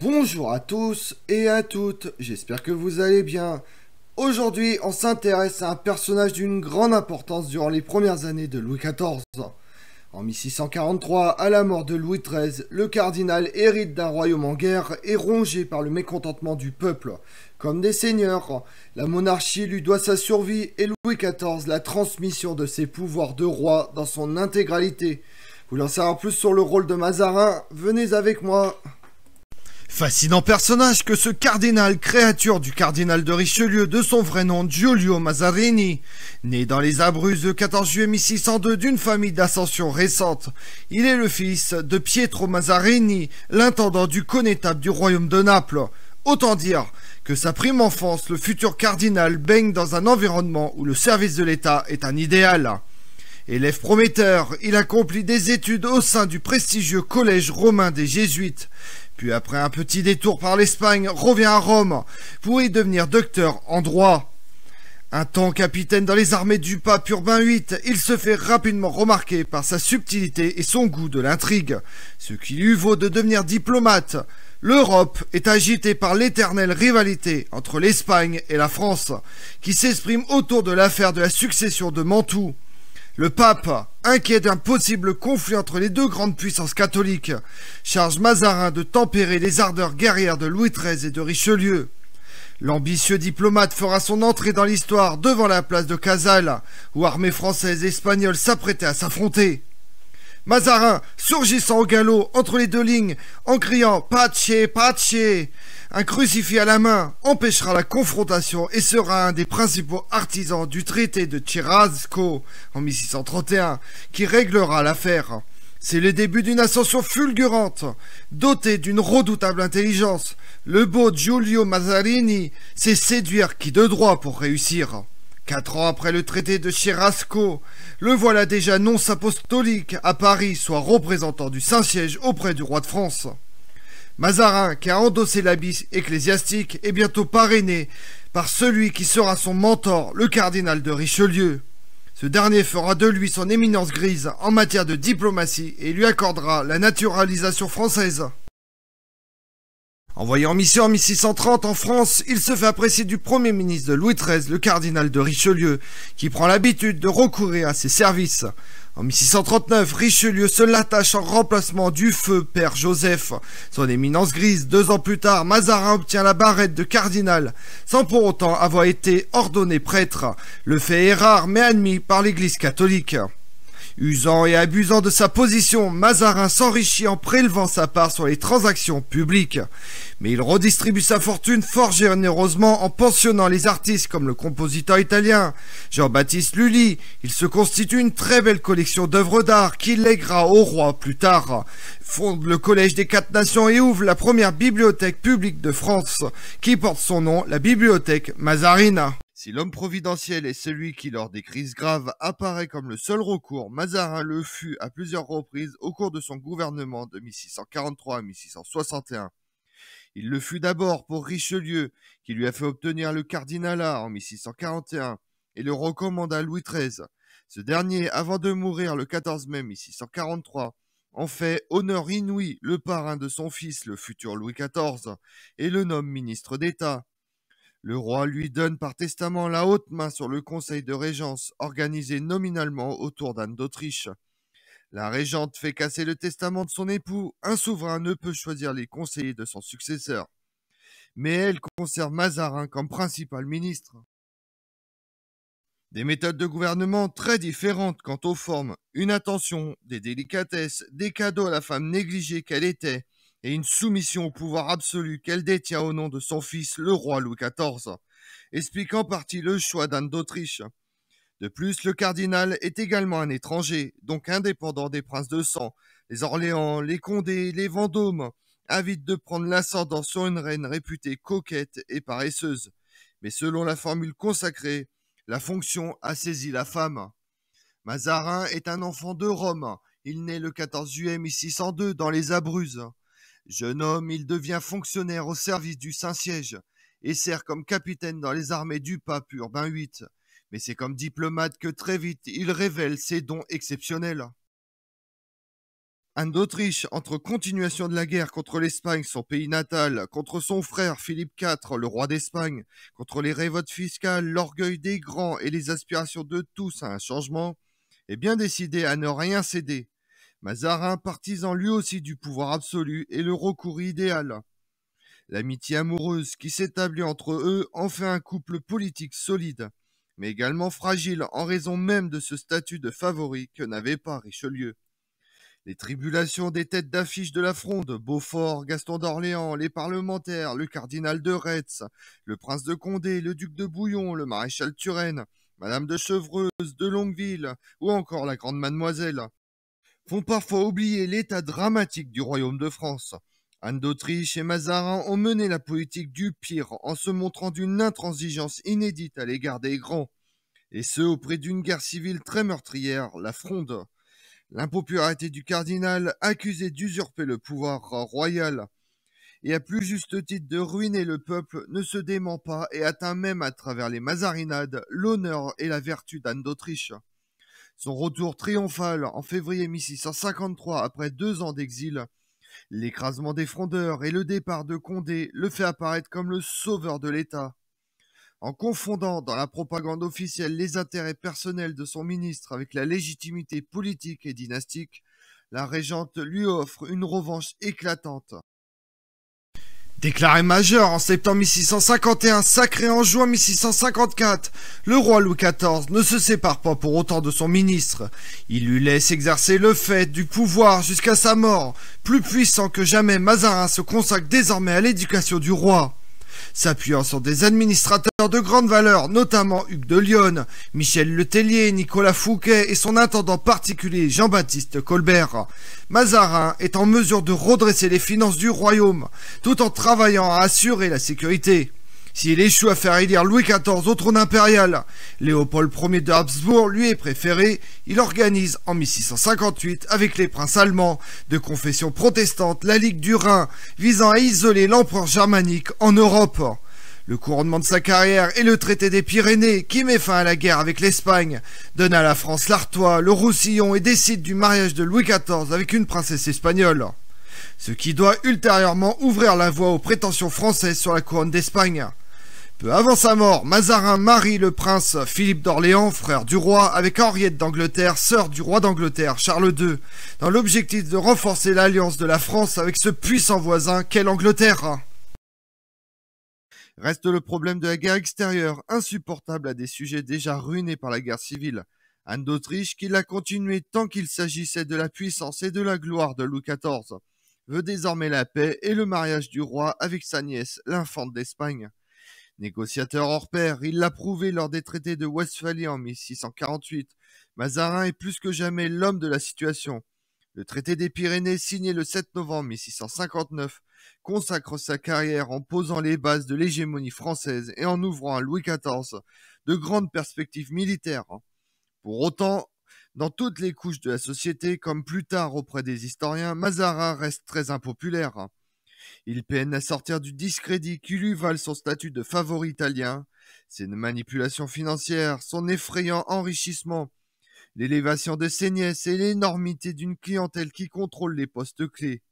Bonjour à tous et à toutes, j'espère que vous allez bien. Aujourd'hui, on s'intéresse à un personnage d'une grande importance durant les premières années de Louis XIV. En 1643, à la mort de Louis XIII, le cardinal hérite d'un royaume en guerre et rongé par le mécontentement du peuple. Comme des seigneurs, la monarchie lui doit sa survie et Louis XIV la transmission de ses pouvoirs de roi dans son intégralité. Vous en savoir plus sur le rôle de Mazarin, venez avec moi Fascinant personnage que ce cardinal, créature du cardinal de Richelieu de son vrai nom Giulio Mazzarini. Né dans les Abruzzes le 14 juillet 1602 d'une famille d'ascension récente, il est le fils de Pietro Mazzarini, l'intendant du connétable du royaume de Naples. Autant dire que sa prime enfance, le futur cardinal baigne dans un environnement où le service de l'État est un idéal. Élève prometteur, il accomplit des études au sein du prestigieux collège romain des Jésuites. Puis après un petit détour par l'Espagne, revient à Rome pour y devenir docteur en droit. Un temps capitaine dans les armées du pape Urbain VIII, il se fait rapidement remarquer par sa subtilité et son goût de l'intrigue, ce qui lui vaut de devenir diplomate. L'Europe est agitée par l'éternelle rivalité entre l'Espagne et la France, qui s'exprime autour de l'affaire de la succession de Mantoue. Le pape, inquiet d'un possible conflit entre les deux grandes puissances catholiques, charge Mazarin de tempérer les ardeurs guerrières de Louis XIII et de Richelieu. L'ambitieux diplomate fera son entrée dans l'histoire devant la place de Casale, où armées françaises et espagnoles s'apprêtaient à s'affronter. Mazarin, surgissant au galop entre les deux lignes, en criant Pache, patché !» Un crucifix à la main empêchera la confrontation et sera un des principaux artisans du traité de Chirazco en 1631 qui réglera l'affaire. C'est le début d'une ascension fulgurante. Doté d'une redoutable intelligence, le beau Giulio Mazzarini sait séduire qui de droit pour réussir. Quatre ans après le traité de Chirasco, le voilà déjà nonce apostolique à Paris, soit représentant du Saint-Siège auprès du roi de France. Mazarin, qui a endossé l'habit ecclésiastique, est bientôt parrainé par celui qui sera son mentor, le cardinal de Richelieu. Ce dernier fera de lui son éminence grise en matière de diplomatie et lui accordera la naturalisation française. Envoyé en mission en 1630 en France, il se fait apprécier du Premier ministre de Louis XIII, le cardinal de Richelieu, qui prend l'habitude de recourir à ses services. En 1639, Richelieu se l'attache en remplacement du feu père Joseph. Son éminence grise, deux ans plus tard, Mazarin obtient la barrette de cardinal, sans pour autant avoir été ordonné prêtre. Le fait est rare mais admis par l'Église catholique. Usant et abusant de sa position, Mazarin s'enrichit en prélevant sa part sur les transactions publiques. Mais il redistribue sa fortune fort généreusement en pensionnant les artistes comme le compositeur italien Jean-Baptiste Lully. Il se constitue une très belle collection d'œuvres d'art qu'il lèguera au roi plus tard. Fonde le Collège des Quatre Nations et ouvre la première bibliothèque publique de France qui porte son nom, la Bibliothèque Mazarina. Si l'homme providentiel est celui qui, lors des crises graves, apparaît comme le seul recours, Mazarin le fut à plusieurs reprises au cours de son gouvernement de 1643 à 1661. Il le fut d'abord pour Richelieu, qui lui a fait obtenir le cardinalat en 1641 et le recommanda à Louis XIII. Ce dernier, avant de mourir le 14 mai 1643, en fait honneur inouï le parrain de son fils, le futur Louis XIV, et le nomme ministre d'État. Le roi lui donne par testament la haute main sur le conseil de régence organisé nominalement autour d'Anne d'Autriche. La régente fait casser le testament de son époux. Un souverain ne peut choisir les conseillers de son successeur. Mais elle conserve Mazarin comme principal ministre. Des méthodes de gouvernement très différentes quant aux formes, une attention, des délicatesses, des cadeaux à la femme négligée qu'elle était, et une soumission au pouvoir absolu qu'elle détient au nom de son fils le roi Louis XIV, explique en partie le choix d'Anne d'Autriche. De plus, le cardinal est également un étranger, donc indépendant des princes de sang, les Orléans, les Condés, les Vendômes, avide de prendre l'ascendant sur une reine réputée coquette et paresseuse. Mais selon la formule consacrée, la fonction a saisi la femme. Mazarin est un enfant de Rome. Il naît le 14 juillet 1602 dans les Abruzes. Jeune homme, il devient fonctionnaire au service du Saint-Siège et sert comme capitaine dans les armées du pape Urbain VIII. Mais c'est comme diplomate que très vite il révèle ses dons exceptionnels. Anne d'Autriche, entre continuation de la guerre contre l'Espagne, son pays natal, contre son frère Philippe IV, le roi d'Espagne, contre les révoltes fiscales, l'orgueil des grands et les aspirations de tous à un changement, est bien décidé à ne rien céder, Mazarin, partisan lui aussi du pouvoir absolu, et le recours idéal. L'amitié amoureuse qui s'établit entre eux en fait un couple politique solide, mais également fragile en raison même de ce statut de favori que n'avait pas Richelieu. Les tribulations des têtes d'affiche de la Fronde, Beaufort, Gaston d'Orléans, les parlementaires, le cardinal de Retz, le prince de Condé, le duc de Bouillon, le maréchal Turenne, Madame de Chevreuse, de Longueville, ou encore la grande mademoiselle, font parfois oublier l'état dramatique du royaume de France. Anne d'Autriche et Mazarin ont mené la politique du pire en se montrant d'une intransigeance inédite à l'égard des grands, et ce auprès d'une guerre civile très meurtrière, la Fronde. L'impopularité du cardinal, accusé d'usurper le pouvoir royal, et à plus juste titre de ruiner le peuple, ne se dément pas et atteint même à travers les Mazarinades l'honneur et la vertu d'Anne d'Autriche. Son retour triomphal en février 1653 après deux ans d'exil, l'écrasement des frondeurs et le départ de Condé le fait apparaître comme le sauveur de l'État. En confondant dans la propagande officielle les intérêts personnels de son ministre avec la légitimité politique et dynastique, la régente lui offre une revanche éclatante. Déclaré majeur en septembre 1651, sacré en juin 1654, le roi Louis XIV ne se sépare pas pour autant de son ministre. Il lui laisse exercer le fait du pouvoir jusqu'à sa mort. Plus puissant que jamais, Mazarin se consacre désormais à l'éducation du roi s'appuyant sur des administrateurs de grande valeur, notamment Hugues de Lyon, Michel Letellier, Nicolas Fouquet et son intendant particulier Jean-Baptiste Colbert. Mazarin est en mesure de redresser les finances du royaume, tout en travaillant à assurer la sécurité. S'il échoue à faire élire Louis XIV au trône impérial, Léopold Ier de Habsbourg lui est préféré. Il organise en 1658, avec les princes allemands de confession protestante, la Ligue du Rhin, visant à isoler l'empereur germanique en Europe. Le couronnement de sa carrière et le traité des Pyrénées, qui met fin à la guerre avec l'Espagne, donne à la France l'Artois, le Roussillon et décide du mariage de Louis XIV avec une princesse espagnole. Ce qui doit ultérieurement ouvrir la voie aux prétentions françaises sur la couronne d'Espagne. Peu avant sa mort, Mazarin marie le prince Philippe d'Orléans, frère du roi, avec Henriette d'Angleterre, sœur du roi d'Angleterre, Charles II, dans l'objectif de renforcer l'alliance de la France avec ce puissant voisin qu'est l'Angleterre. Reste le problème de la guerre extérieure, insupportable à des sujets déjà ruinés par la guerre civile. Anne d'Autriche, qui l'a continué tant qu'il s'agissait de la puissance et de la gloire de Louis XIV, veut désormais la paix et le mariage du roi avec sa nièce, l'infante d'Espagne. Négociateur hors pair, il l'a prouvé lors des traités de Westphalie en 1648. Mazarin est plus que jamais l'homme de la situation. Le traité des Pyrénées, signé le 7 novembre 1659, consacre sa carrière en posant les bases de l'hégémonie française et en ouvrant à Louis XIV de grandes perspectives militaires. Pour autant, dans toutes les couches de la société, comme plus tard auprès des historiens, Mazarin reste très impopulaire. Il peine à sortir du discrédit qui lui valent son statut de favori italien, ses manipulations financières, son effrayant enrichissement, l'élévation de ses nièces et l'énormité d'une clientèle qui contrôle les postes clés.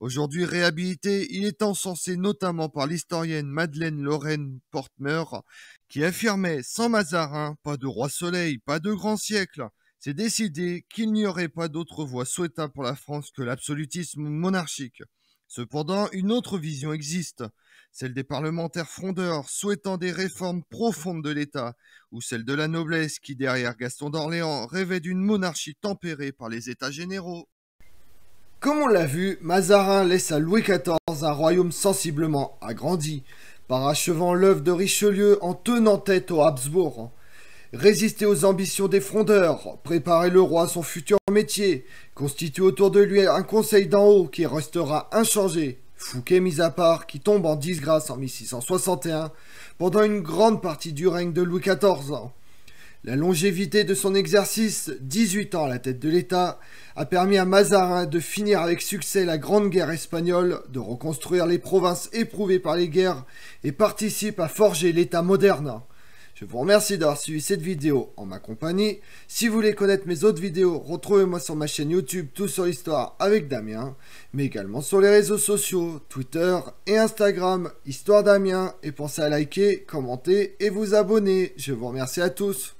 Aujourd'hui réhabilité, il est encensé notamment par l'historienne Madeleine Lorraine Portmeur, qui affirmait sans Mazarin, pas de roi soleil, pas de grand siècle. C'est décidé qu'il n'y aurait pas d'autre voie souhaitable pour la France que l'absolutisme monarchique. Cependant, une autre vision existe, celle des parlementaires frondeurs souhaitant des réformes profondes de l'État, ou celle de la noblesse qui, derrière Gaston d'Orléans, rêvait d'une monarchie tempérée par les États généraux. Comme on l'a vu, Mazarin laisse à Louis XIV un royaume sensiblement agrandi, par achevant l'œuvre de Richelieu en tenant tête aux Habsbourg résister aux ambitions des frondeurs, préparer le roi à son futur métier, constituer autour de lui un conseil d'en haut qui restera inchangé, Fouquet mis à part, qui tombe en disgrâce en 1661, pendant une grande partie du règne de Louis XIV. La longévité de son exercice, 18 ans à la tête de l'État, a permis à Mazarin de finir avec succès la Grande Guerre espagnole, de reconstruire les provinces éprouvées par les guerres et participe à forger l'État moderne. Je vous remercie d'avoir suivi cette vidéo en ma compagnie. Si vous voulez connaître mes autres vidéos, retrouvez-moi sur ma chaîne YouTube Tout sur l'Histoire avec Damien, mais également sur les réseaux sociaux, Twitter et Instagram, Histoire Damien, et pensez à liker, commenter et vous abonner. Je vous remercie à tous.